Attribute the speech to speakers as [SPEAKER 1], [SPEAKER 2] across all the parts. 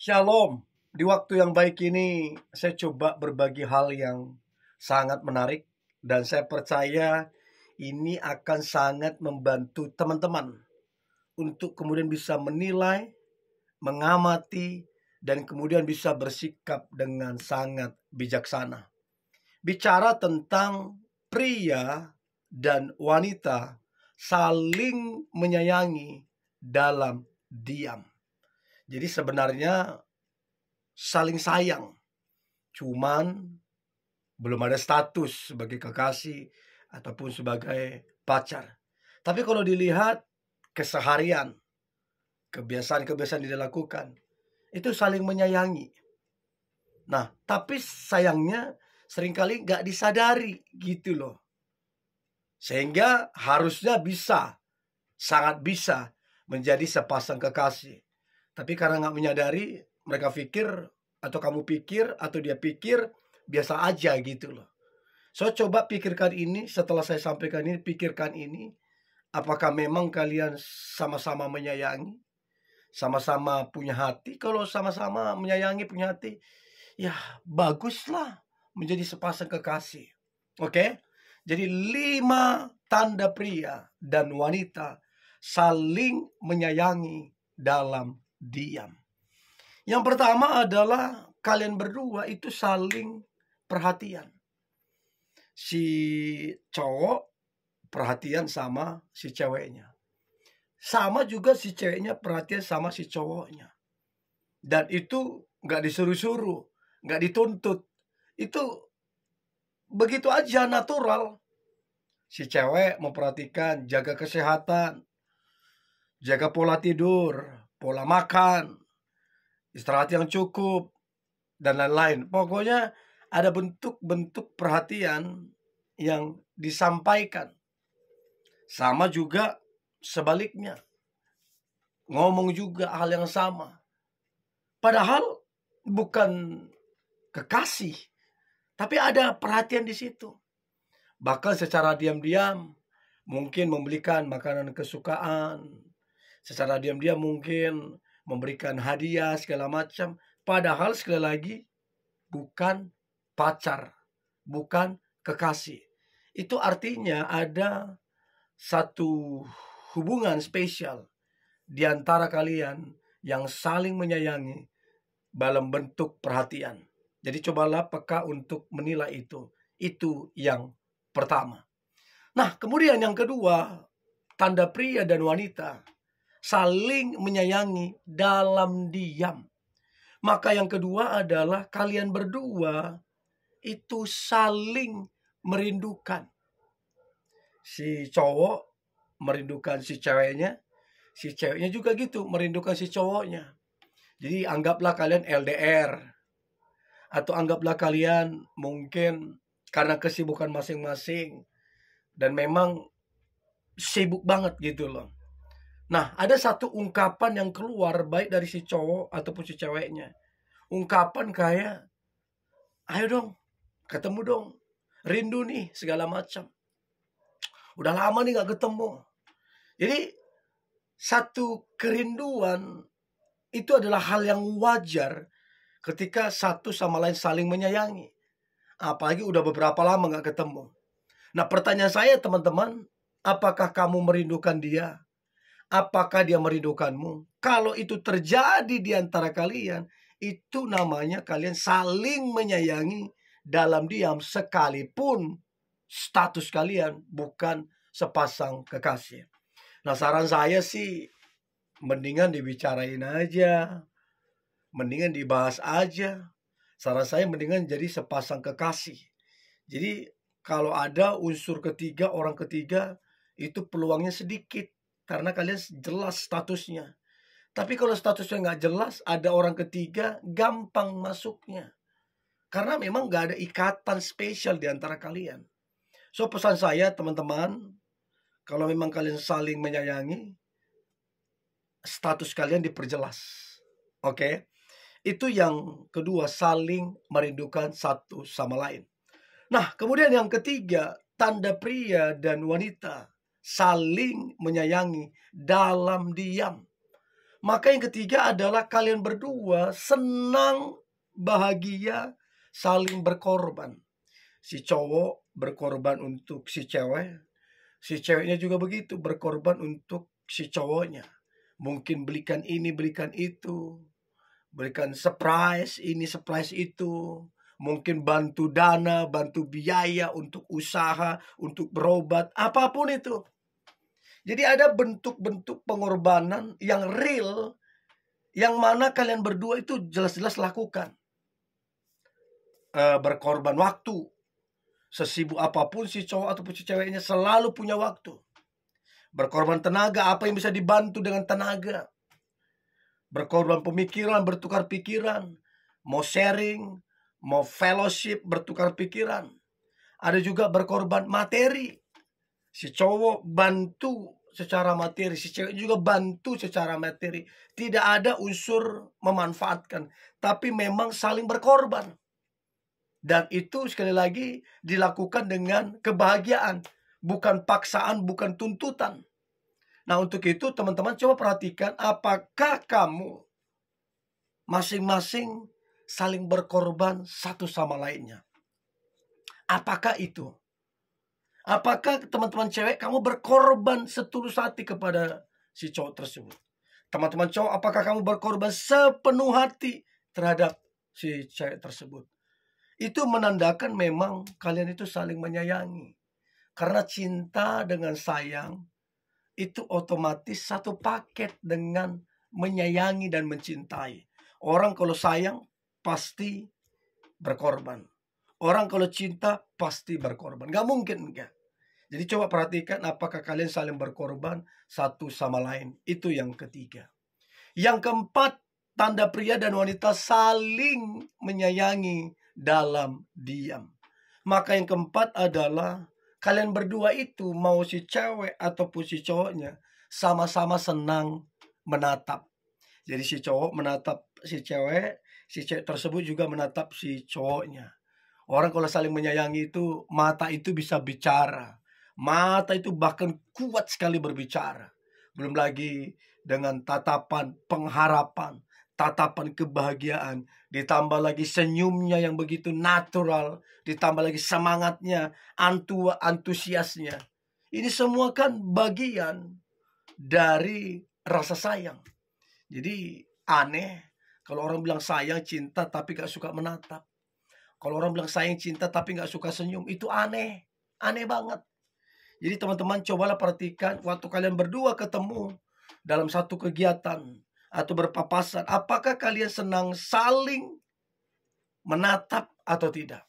[SPEAKER 1] Shalom. Di waktu yang baik ini, saya coba berbagi hal yang sangat menarik dan saya percaya ini akan sangat membantu teman-teman untuk kemudian bisa menilai, mengamati, dan kemudian bisa bersikap dengan sangat bijaksana. Bicara tentang pria dan wanita saling menyayangi dalam diam. Jadi sebenarnya saling sayang. Cuman belum ada status sebagai kekasih ataupun sebagai pacar. Tapi kalau dilihat keseharian, kebiasaan-kebiasaan yang dilakukan, itu saling menyayangi. Nah, tapi sayangnya seringkali nggak disadari gitu loh. Sehingga harusnya bisa, sangat bisa menjadi sepasang kekasih. Tapi karena nggak menyadari, mereka pikir atau kamu pikir atau dia pikir biasa aja gitu loh. So coba pikirkan ini setelah saya sampaikan ini, pikirkan ini. Apakah memang kalian sama-sama menyayangi? Sama-sama punya hati? Kalau sama-sama menyayangi punya hati, ya baguslah menjadi sepasang kekasih. Oke? Okay? Jadi lima tanda pria dan wanita saling menyayangi dalam diam. Yang pertama adalah kalian berdua itu saling perhatian. Si cowok perhatian sama si ceweknya. Sama juga si ceweknya perhatian sama si cowoknya. Dan itu gak disuruh-suruh, gak dituntut. Itu begitu aja natural. Si cewek memperhatikan jaga kesehatan, jaga pola tidur, pola makan, istirahat yang cukup, dan lain-lain. Pokoknya ada bentuk-bentuk perhatian yang disampaikan. Sama juga sebaliknya. Ngomong juga hal yang sama. Padahal bukan kekasih, tapi ada perhatian di situ. Bahkan secara diam-diam mungkin membelikan makanan kesukaan, secara diam-diam mungkin memberikan hadiah segala macam padahal sekali lagi bukan pacar bukan kekasih itu artinya ada satu hubungan spesial di antara kalian yang saling menyayangi dalam bentuk perhatian. Jadi cobalah peka untuk menilai itu. Itu yang pertama. Nah, kemudian yang kedua, tanda pria dan wanita saling menyayangi dalam diam. Maka yang kedua adalah kalian berdua itu saling merindukan. Si cowok merindukan si ceweknya, si ceweknya juga gitu merindukan si cowoknya. Jadi anggaplah kalian LDR atau anggaplah kalian mungkin karena kesibukan masing-masing dan memang sibuk banget gitu loh. Nah, ada satu ungkapan yang keluar baik dari si cowok ataupun si ceweknya. Ungkapan kayak, ayo dong, ketemu dong. Rindu nih, segala macam. Udah lama nih gak ketemu. Jadi, satu kerinduan itu adalah hal yang wajar ketika satu sama lain saling menyayangi. Apalagi udah beberapa lama gak ketemu. Nah pertanyaan saya teman-teman, apakah kamu merindukan dia Apakah dia merindukanmu? Kalau itu terjadi di antara kalian, itu namanya kalian saling menyayangi dalam diam sekalipun status kalian bukan sepasang kekasih. Nah, saran saya sih mendingan dibicarain aja. Mendingan dibahas aja. Saran saya mendingan jadi sepasang kekasih. Jadi kalau ada unsur ketiga, orang ketiga itu peluangnya sedikit karena kalian jelas statusnya. Tapi kalau statusnya nggak jelas, ada orang ketiga, gampang masuknya. Karena memang nggak ada ikatan spesial di antara kalian. So pesan saya teman-teman, kalau memang kalian saling menyayangi, status kalian diperjelas. Oke? Okay? Itu yang kedua, saling merindukan satu sama lain. Nah, kemudian yang ketiga, tanda pria dan wanita saling menyayangi dalam diam. Maka yang ketiga adalah kalian berdua senang, bahagia, saling berkorban. Si cowok berkorban untuk si cewek, si ceweknya juga begitu berkorban untuk si cowoknya. Mungkin belikan ini, belikan itu, belikan surprise ini, surprise itu, mungkin bantu dana, bantu biaya untuk usaha, untuk berobat, apapun itu. Jadi ada bentuk-bentuk pengorbanan yang real yang mana kalian berdua itu jelas-jelas lakukan. Eh, berkorban waktu. Sesibuk apapun si cowok atau si ceweknya selalu punya waktu. Berkorban tenaga, apa yang bisa dibantu dengan tenaga. Berkorban pemikiran, bertukar pikiran, mau sharing, mau fellowship, bertukar pikiran. Ada juga berkorban materi. Si cowok bantu secara materi, si cewek juga bantu secara materi. Tidak ada unsur memanfaatkan, tapi memang saling berkorban. Dan itu sekali lagi dilakukan dengan kebahagiaan, bukan paksaan, bukan tuntutan. Nah, untuk itu teman-teman coba perhatikan apakah kamu masing-masing saling berkorban satu sama lainnya. Apakah itu? Apakah teman-teman cewek kamu berkorban setulus hati kepada si cowok tersebut? Teman-teman cowok, apakah kamu berkorban sepenuh hati terhadap si cewek tersebut? Itu menandakan memang kalian itu saling menyayangi. Karena cinta dengan sayang itu otomatis satu paket dengan menyayangi dan mencintai. Orang kalau sayang pasti berkorban. Orang kalau cinta pasti berkorban. Gak mungkin enggak. Jadi coba perhatikan apakah kalian saling berkorban satu sama lain. Itu yang ketiga. Yang keempat, tanda pria dan wanita saling menyayangi dalam diam. Maka yang keempat adalah kalian berdua itu mau si cewek ataupun si cowoknya sama-sama senang menatap. Jadi si cowok menatap si cewek si cewek tersebut juga menatap si cowoknya. Orang kalau saling menyayangi itu mata itu bisa bicara. Mata itu bahkan kuat sekali berbicara. Belum lagi dengan tatapan pengharapan, tatapan kebahagiaan, ditambah lagi senyumnya yang begitu natural, ditambah lagi semangatnya, antua antusiasnya. Ini semua kan bagian dari rasa sayang. Jadi aneh kalau orang bilang sayang cinta tapi gak suka menatap. Kalau orang bilang sayang cinta tapi gak suka senyum. Itu aneh. Aneh banget. Jadi teman-teman cobalah perhatikan waktu kalian berdua ketemu dalam satu kegiatan atau berpapasan. Apakah kalian senang saling menatap atau tidak?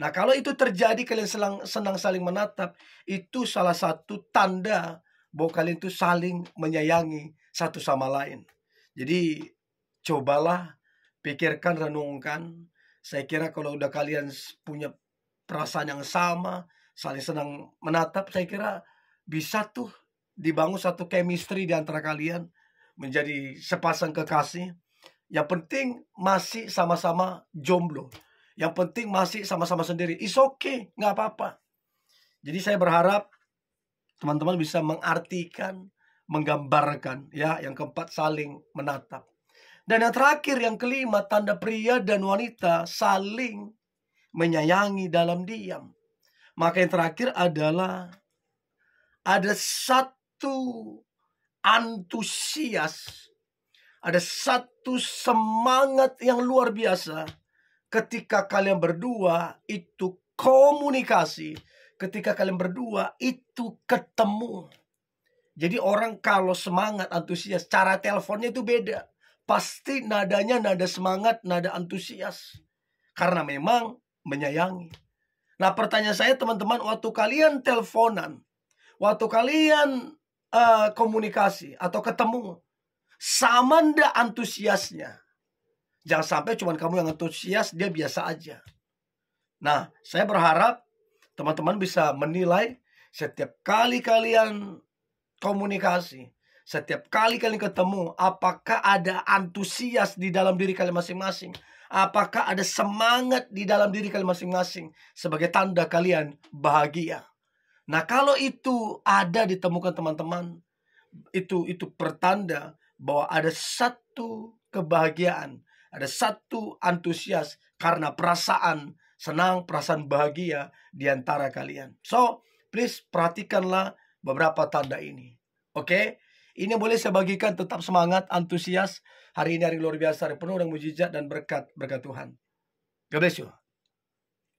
[SPEAKER 1] Nah kalau itu terjadi kalian senang, senang saling menatap. Itu salah satu tanda bahwa kalian itu saling menyayangi satu sama lain. Jadi cobalah, pikirkan, renungkan. Saya kira kalau udah kalian punya perasaan yang sama, saling senang menatap, saya kira bisa tuh dibangun satu chemistry di antara kalian menjadi sepasang kekasih. Yang penting masih sama-sama jomblo. Yang penting masih sama-sama sendiri. It's okay, nggak apa-apa. Jadi saya berharap teman-teman bisa mengartikan, menggambarkan. Ya, yang keempat saling menatap. Dan yang terakhir, yang kelima, tanda pria dan wanita saling menyayangi dalam diam. Maka yang terakhir adalah ada satu antusias, ada satu semangat yang luar biasa ketika kalian berdua itu komunikasi, ketika kalian berdua itu ketemu. Jadi orang kalau semangat antusias, cara teleponnya itu beda pasti nadanya nada semangat, nada antusias. Karena memang menyayangi. Nah pertanyaan saya teman-teman, waktu kalian teleponan, waktu kalian uh, komunikasi atau ketemu, sama nda antusiasnya? Jangan sampai cuma kamu yang antusias, dia biasa aja. Nah, saya berharap teman-teman bisa menilai setiap kali kalian komunikasi, setiap kali kalian ketemu, apakah ada antusias di dalam diri kalian masing-masing? Apakah ada semangat di dalam diri kalian masing-masing sebagai tanda kalian bahagia? Nah, kalau itu ada ditemukan teman-teman, itu itu pertanda bahwa ada satu kebahagiaan, ada satu antusias karena perasaan senang, perasaan bahagia di antara kalian. So, please perhatikanlah beberapa tanda ini. Oke? Okay? Ini boleh saya bagikan tetap semangat, antusias. Hari ini hari luar biasa, penuh dengan mujizat dan berkat, berkat Tuhan. God bless you.